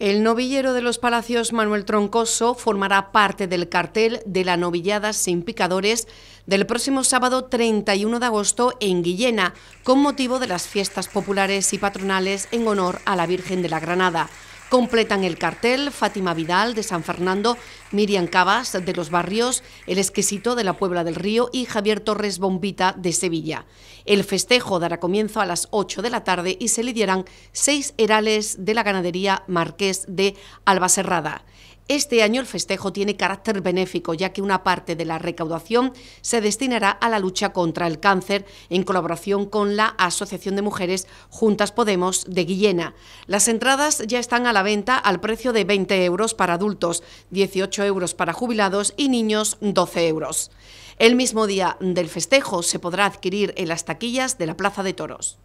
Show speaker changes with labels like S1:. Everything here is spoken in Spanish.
S1: El novillero de los Palacios Manuel Troncoso formará parte del cartel de la novillada sin picadores del próximo sábado 31 de agosto en Guillena, con motivo de las fiestas populares y patronales en honor a la Virgen de la Granada. Completan el cartel Fátima Vidal de San Fernando, Miriam Cabas de Los Barrios, El Exquisito de la Puebla del Río y Javier Torres Bombita de Sevilla. El festejo dará comienzo a las 8 de la tarde y se lidiarán seis herales de la ganadería Marqués de Albacerrada. Este año el festejo tiene carácter benéfico, ya que una parte de la recaudación se destinará a la lucha contra el cáncer en colaboración con la Asociación de Mujeres Juntas Podemos de Guillena. Las entradas ya están a la venta al precio de 20 euros para adultos, 18 euros para jubilados y niños 12 euros. El mismo día del festejo se podrá adquirir en las taquillas de la Plaza de Toros.